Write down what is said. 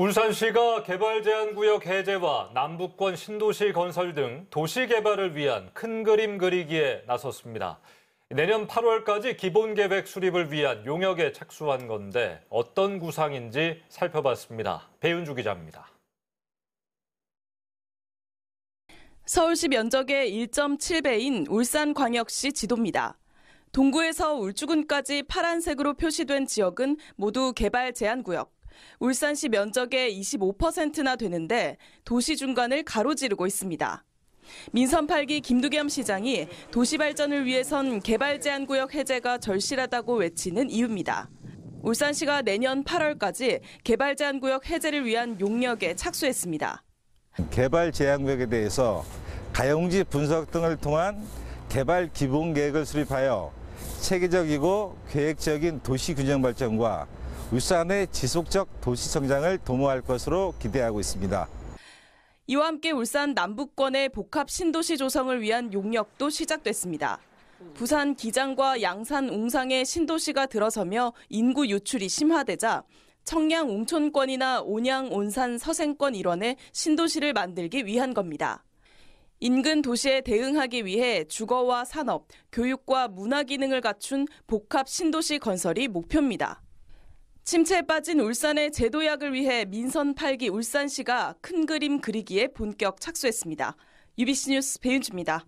울산시가 개발 제한 구역 해제와 남북권 신도시 건설 등 도시 개발을 위한 큰 그림 그리기에 나섰습니다. 내년 8월까지 기본 계획 수립을 위한 용역에 착수한 건데 어떤 구상인지 살펴봤습니다. 배윤주 기자입니다. 서울시 면적의 1.7배인 울산광역시 지도입니다. 동구에서 울주군까지 파란색으로 표시된 지역은 모두 개발 제한 구역. 울산시 면적의 25%나 되는데 도시 중간을 가로지르고 있습니다. 민선 8기 김두겸 시장이 도시 발전을 위해선 개발 제한 구역 해제가 절실하다고 외치는 이유입니다. 울산시가 내년 8월까지 개발 제한 구역 해제를 위한 용역에 착수했습니다. 개발 제한 구역에 대해서 가용지 분석 등을 통한 개발 기본 계획을 수립하여 체계적이고 계획적인 도시 균형 발전과 울산의 지속적 도시 성장을 도모할 것으로 기대하고 있습니다. 이와 함께 울산 남북권의 복합 신도시 조성을 위한 용역도 시작됐습니다. 부산 기장과 양산 웅상의 신도시가 들어서며 인구 유출이 심화되자 청량 웅촌권이나 온양 온산 서생권 일원의 신도시를 만들기 위한 겁니다. 인근 도시에 대응하기 위해 주거와 산업, 교육과 문화 기능을 갖춘 복합 신도시 건설이 목표입니다. 침체에 빠진 울산의 제도약을 위해 민선 8기 울산시가 큰 그림 그리기에 본격 착수했습니다. UBC 뉴스 배윤주입니다.